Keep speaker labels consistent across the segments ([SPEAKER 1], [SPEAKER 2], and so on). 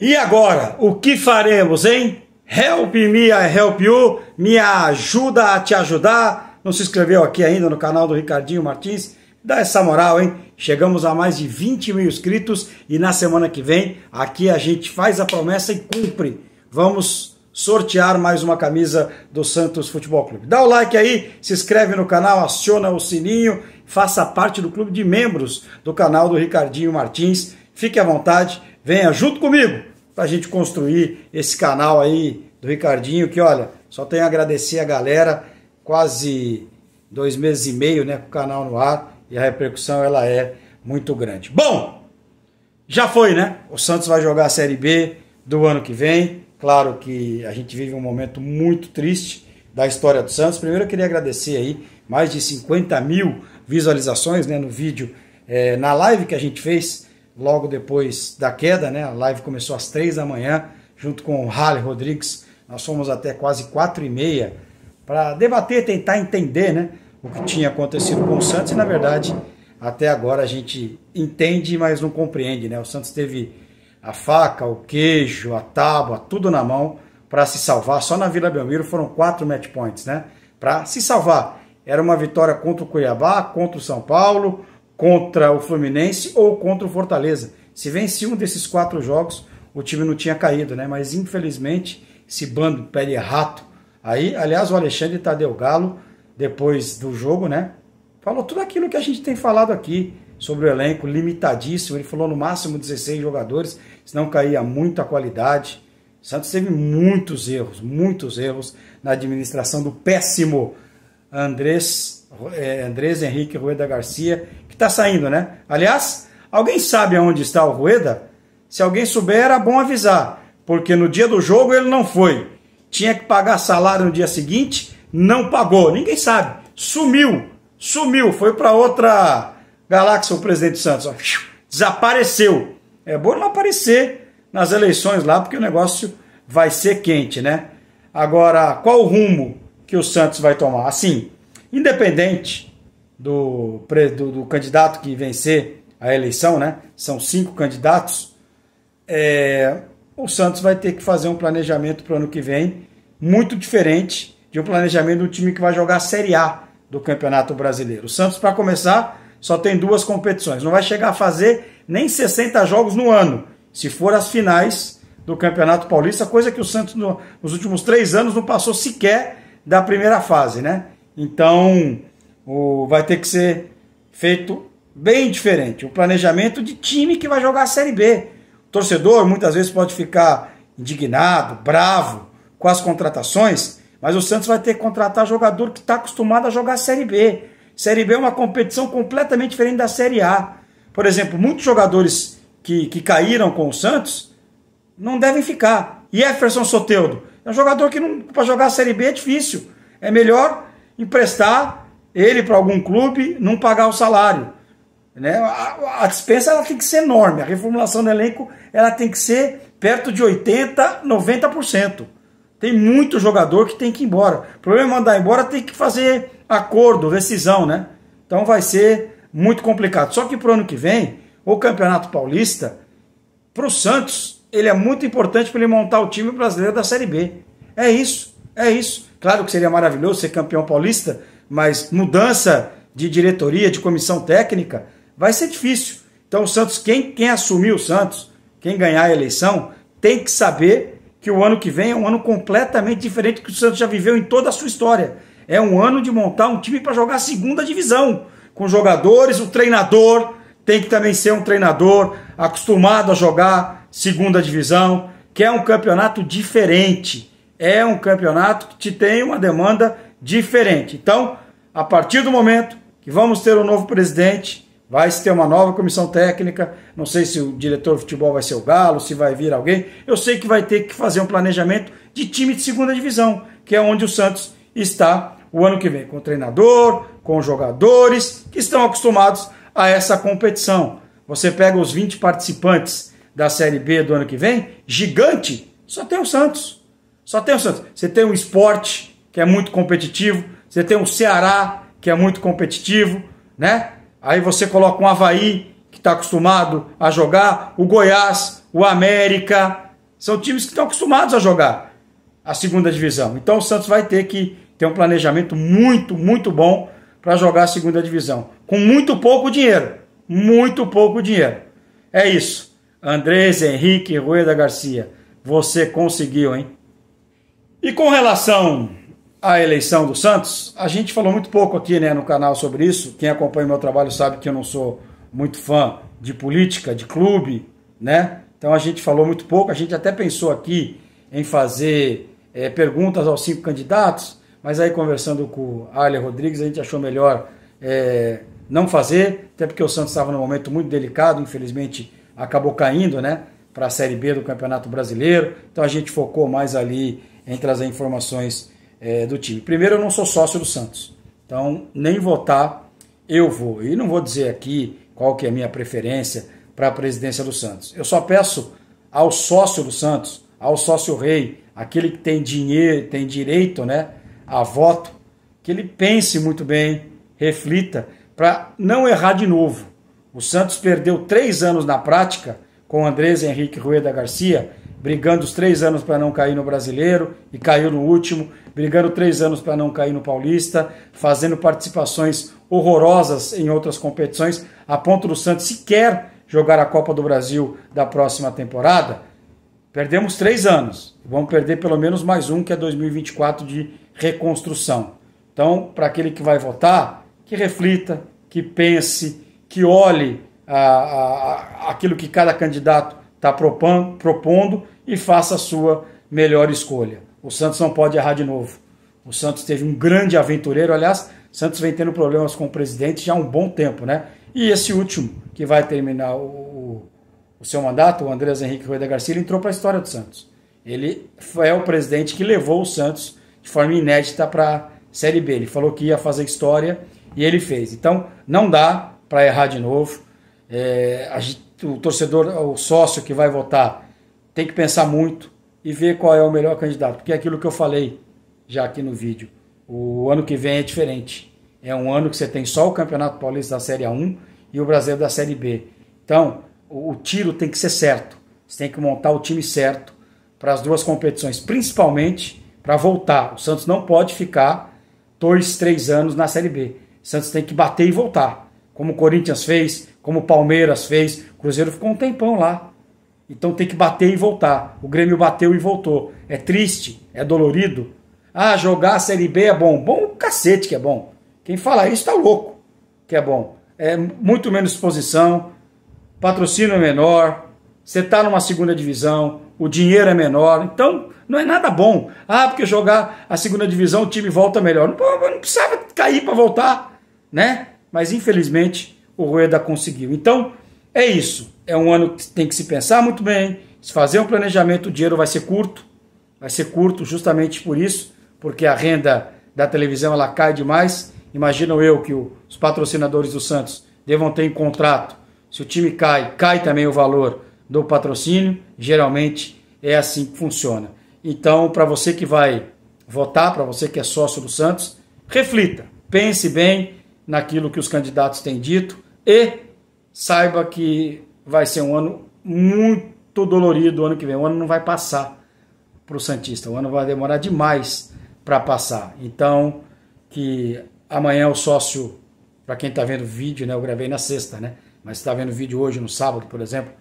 [SPEAKER 1] E agora, o que faremos, hein? Help me, I help you, me ajuda a te ajudar. Não se inscreveu aqui ainda no canal do Ricardinho Martins? Dá essa moral, hein? Chegamos a mais de 20 mil inscritos e na semana que vem aqui a gente faz a promessa e cumpre. Vamos sortear mais uma camisa do Santos Futebol Clube. Dá o like aí, se inscreve no canal, aciona o sininho, faça parte do clube de membros do canal do Ricardinho Martins. Fique à vontade, venha junto comigo para a gente construir esse canal aí do Ricardinho, que olha, só tenho a agradecer a galera, quase dois meses e meio, né, com o canal no ar, e a repercussão ela é muito grande. Bom, já foi, né? O Santos vai jogar a Série B do ano que vem. Claro que a gente vive um momento muito triste da história do Santos. Primeiro eu queria agradecer aí mais de 50 mil visualizações né, no vídeo, é, na live que a gente fez logo depois da queda, né? A live começou às três da manhã, junto com o Harley Rodrigues. Nós fomos até quase quatro e meia para debater, tentar entender, né? O que tinha acontecido com o Santos e, na verdade, até agora a gente entende, mas não compreende, né? O Santos teve a faca, o queijo, a tábua, tudo na mão para se salvar. Só na Vila Belmiro foram quatro match points, né? Para se salvar. Era uma vitória contra o Cuiabá, contra o São Paulo, contra o Fluminense ou contra o Fortaleza. Se vence um desses quatro jogos, o time não tinha caído, né? Mas infelizmente, esse bando pele rato. Aí, aliás, o Alexandre Tadeu Galo, depois do jogo, né? Falou tudo aquilo que a gente tem falado aqui sobre o elenco limitadíssimo. Ele falou no máximo 16 jogadores, senão caía muita qualidade. O Santos teve muitos erros, muitos erros na administração do péssimo Andrés, eh, Andrés Henrique Rueda Garcia, está saindo, né? Aliás, alguém sabe aonde está o Rueda? Se alguém souber, era bom avisar, porque no dia do jogo ele não foi. Tinha que pagar salário no dia seguinte, não pagou. Ninguém sabe. Sumiu, sumiu, foi para outra galáxia o presidente Santos. Desapareceu. É bom não aparecer nas eleições lá, porque o negócio vai ser quente, né? Agora, qual o rumo que o Santos vai tomar? Assim, independente do, do, do candidato que vencer a eleição, né? São cinco candidatos. É, o Santos vai ter que fazer um planejamento para o ano que vem muito diferente de um planejamento do time que vai jogar a Série A do Campeonato Brasileiro. O Santos, para começar, só tem duas competições. Não vai chegar a fazer nem 60 jogos no ano, se for as finais do Campeonato Paulista, coisa que o Santos no, nos últimos três anos não passou sequer da primeira fase, né? Então, o, vai ter que ser feito bem diferente. O planejamento de time que vai jogar a Série B. O torcedor muitas vezes pode ficar indignado, bravo com as contratações, mas o Santos vai ter que contratar jogador que está acostumado a jogar a Série B. Série B é uma competição completamente diferente da Série A. Por exemplo, muitos jogadores que, que caíram com o Santos não devem ficar. E Jefferson Soteudo é um jogador que para jogar a Série B é difícil. É melhor emprestar ele para algum clube, não pagar o salário. Né? A, a dispensa ela tem que ser enorme, a reformulação do elenco ela tem que ser perto de 80%, 90%. Tem muito jogador que tem que ir embora. O problema é mandar embora, tem que fazer acordo, rescisão, né? Então vai ser muito complicado. Só que para o ano que vem, o Campeonato Paulista, para o Santos, ele é muito importante para ele montar o time brasileiro da Série B. É isso, é isso. Claro que seria maravilhoso ser campeão paulista, mas mudança de diretoria, de comissão técnica, vai ser difícil. Então o Santos, quem, quem assumir o Santos, quem ganhar a eleição, tem que saber que o ano que vem é um ano completamente diferente que o Santos já viveu em toda a sua história. É um ano de montar um time para jogar a segunda divisão, com jogadores, o treinador tem que também ser um treinador acostumado a jogar segunda divisão, que é um campeonato diferente. É um campeonato que te tem uma demanda diferente. Então, a partir do momento que vamos ter um novo presidente, vai se ter uma nova comissão técnica, não sei se o diretor de futebol vai ser o Galo, se vai vir alguém, eu sei que vai ter que fazer um planejamento de time de segunda divisão, que é onde o Santos está o ano que vem, com o treinador, com jogadores que estão acostumados a essa competição. Você pega os 20 participantes da Série B do ano que vem, gigante, só tem o Santos. Só tem o Santos. Você tem um esporte, que é muito competitivo, você tem o Ceará, que é muito competitivo, né? Aí você coloca um Havaí, que está acostumado a jogar, o Goiás, o América. São times que estão acostumados a jogar a segunda divisão. Então o Santos vai ter que ter um planejamento muito, muito bom para jogar a segunda divisão. Com muito pouco dinheiro. Muito pouco dinheiro. É isso. Andrés Henrique Rueda Garcia. Você conseguiu, hein? E com relação a eleição do Santos, a gente falou muito pouco aqui né, no canal sobre isso. Quem acompanha o meu trabalho sabe que eu não sou muito fã de política, de clube, né? Então a gente falou muito pouco. A gente até pensou aqui em fazer é, perguntas aos cinco candidatos, mas aí conversando com o Arlen Rodrigues, a gente achou melhor é, não fazer, até porque o Santos estava num momento muito delicado, infelizmente acabou caindo, né? Para a Série B do Campeonato Brasileiro. Então a gente focou mais ali em trazer informações é, do time. Primeiro, eu não sou sócio do Santos, então nem votar eu vou. E não vou dizer aqui qual que é a minha preferência para a presidência do Santos. Eu só peço ao sócio do Santos, ao sócio rei, aquele que tem dinheiro, tem direito, né, a voto, que ele pense muito bem, reflita, para não errar de novo. O Santos perdeu três anos na prática com Andrés Henrique Rueda Garcia brigando os três anos para não cair no brasileiro e caiu no último, brigando três anos para não cair no paulista, fazendo participações horrorosas em outras competições, a ponto do Santos sequer jogar a Copa do Brasil da próxima temporada. Perdemos três anos, vamos perder pelo menos mais um, que é 2024 de reconstrução. Então, para aquele que vai votar, que reflita, que pense, que olhe a, a, aquilo que cada candidato está propondo e faça a sua melhor escolha. O Santos não pode errar de novo. O Santos teve um grande aventureiro, aliás, Santos vem tendo problemas com o presidente já há um bom tempo, né? E esse último, que vai terminar o, o, o seu mandato, o Andrés Henrique Rueda Garcia, ele entrou para a história do Santos. Ele é o presidente que levou o Santos de forma inédita para a Série B. Ele falou que ia fazer história e ele fez. Então, não dá para errar de novo. É, a gente o torcedor, o sócio que vai votar, tem que pensar muito e ver qual é o melhor candidato. Porque é aquilo que eu falei já aqui no vídeo. O ano que vem é diferente. É um ano que você tem só o Campeonato Paulista da Série A1 e o Brasileiro da Série B. Então, o, o tiro tem que ser certo. Você tem que montar o time certo para as duas competições, principalmente para voltar. O Santos não pode ficar dois, três anos na Série B. O Santos tem que bater e voltar como o Corinthians fez, como o Palmeiras fez. O Cruzeiro ficou um tempão lá. Então tem que bater e voltar. O Grêmio bateu e voltou. É triste, é dolorido. Ah, jogar a Série B é bom. Bom cacete que é bom. Quem fala isso tá louco que é bom. É muito menos exposição, patrocínio é menor, você tá numa segunda divisão, o dinheiro é menor. Então, não é nada bom. Ah, porque jogar a segunda divisão o time volta melhor. Não, não precisava cair para voltar, né? mas infelizmente o Rueda conseguiu. Então, é isso. É um ano que tem que se pensar muito bem, se fazer um planejamento, o dinheiro vai ser curto, vai ser curto justamente por isso, porque a renda da televisão ela cai demais. Imagino eu que os patrocinadores do Santos devam ter em contrato. Se o time cai, cai também o valor do patrocínio. Geralmente é assim que funciona. Então, para você que vai votar, para você que é sócio do Santos, reflita, pense bem naquilo que os candidatos têm dito e saiba que vai ser um ano muito dolorido o ano que vem. O ano não vai passar para o Santista, o ano vai demorar demais para passar. Então, que amanhã o sócio, para quem está vendo vídeo, né, eu gravei na sexta, né? mas está vendo vídeo hoje, no sábado, por exemplo,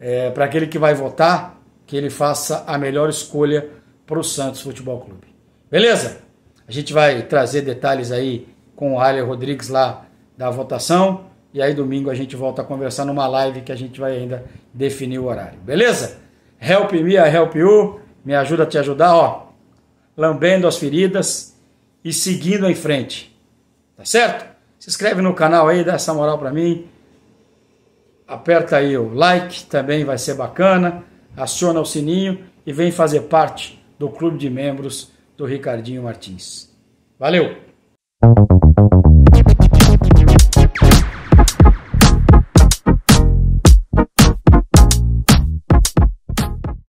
[SPEAKER 1] é, para aquele que vai votar, que ele faça a melhor escolha para o Santos Futebol Clube. Beleza? A gente vai trazer detalhes aí com o Rainer Rodrigues lá da votação. E aí domingo a gente volta a conversar numa live que a gente vai ainda definir o horário. Beleza? Help me, help you. Me ajuda a te ajudar, ó. Lambendo as feridas e seguindo em frente. Tá certo? Se inscreve no canal aí, dá essa moral para mim. Aperta aí o like, também vai ser bacana. Aciona o sininho e vem fazer parte do clube de membros do Ricardinho Martins. Valeu!